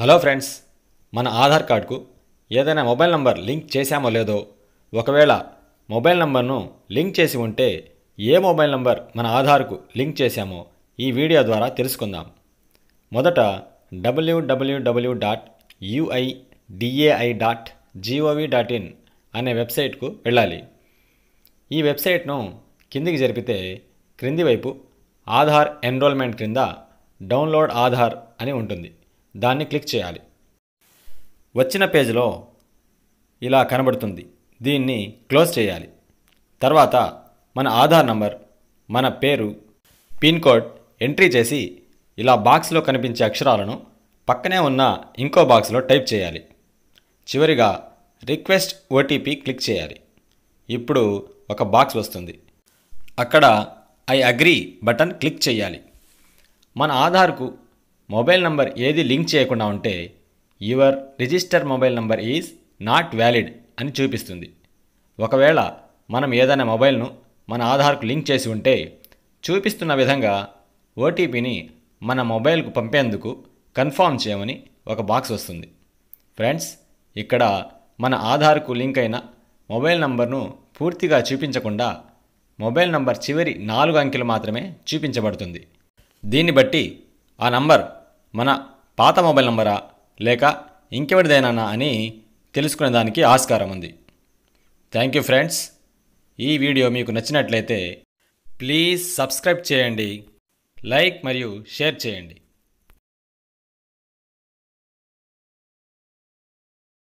hello friends మన ఆధార్ కార్డుకు ఏదైనా మొబైల్ నంబర్ లింక్ చేశామో లేదో ఒకవేళ మొబైల్ నంబర్ను లింక్ చేసి ఉంటే ఏ మొబైల్ నంబర్ మన ఆధార్కు లింక్ చేశామో ఈ వీడియో ద్వారా తెలుసుకుందాం మొదట W W W dot UIDAI dot G O V dot in అనే వెబ్సైట్కు వెళ్ళాలి ఈ వెబ్సైట్ను కిందికి జరిపితే క్రింది వైపు ఆధార్ ఎన్రోల్మెంట్ క్రింద డౌన్లోడ్ ఆధార్ అని ఉంటుంది దాన్ని క్లిక్ చేయాలి వచ్చిన పేజీలో ఇలా కనబడుతుంది దీన్ని క్లోజ్ చేయాలి తర్వాత మన ఆధార్ నంబర్ మన పేరు పిన్ కోడ్ ఎంట్రీ చేసి ఇలా బాక్స్లో కనిపించే అక్షరాలను పక్కనే ఉన్న ఇంకో బాక్స్లో టైప్ చేయాలి చివరిగా రిక్వెస్ట్ ఓటీపీ క్లిక్ చేయాలి ఇప్పుడు ఒక బాక్స్ వస్తుంది అక్కడ ఐ అగ్రీ బటన్ క్లిక్ చేయాలి మన ఆధార్కు మొబైల్ నంబర్ ఏది లింక్ చేయకుండా ఉంటే your register mobile number is not valid అని చూపిస్తుంది ఒకవేళ మనం ఏదైనా మొబైల్ను మన ఆధార్కు లింక్ చేసి ఉంటే చూపిస్తున్న విధంగా ఓటీపీని మన మొబైల్కు పంపేందుకు కన్ఫామ్ చేయమని ఒక బాక్స్ వస్తుంది ఫ్రెండ్స్ ఇక్కడ మన ఆధార్కు లింక్ అయిన మొబైల్ నంబర్ను పూర్తిగా చూపించకుండా మొబైల్ నంబర్ చివరి నాలుగు అంకెలు మాత్రమే చూపించబడుతుంది దీన్ని బట్టి ఆ నంబర్ మన పాత మొబైల్ నంబరా లేక ఇంకెవరిదేనా అని తెలుసుకునే దానికి ఆస్కారం ఉంది థ్యాంక్ యూ ఫ్రెండ్స్ ఈ వీడియో మీకు నచ్చినట్లయితే ప్లీజ్ సబ్స్క్రైబ్ చేయండి లైక్ మరియు షేర్ చేయండి